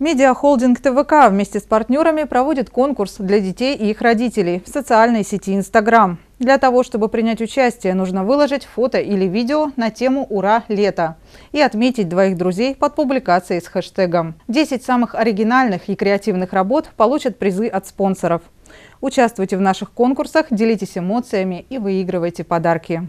Медиахолдинг ТВК вместе с партнерами проводит конкурс для детей и их родителей в социальной сети Инстаграм. Для того, чтобы принять участие, нужно выложить фото или видео на тему «Ура! Лето» и отметить двоих друзей под публикацией с хэштегом. 10 самых оригинальных и креативных работ получат призы от спонсоров. Участвуйте в наших конкурсах, делитесь эмоциями и выигрывайте подарки.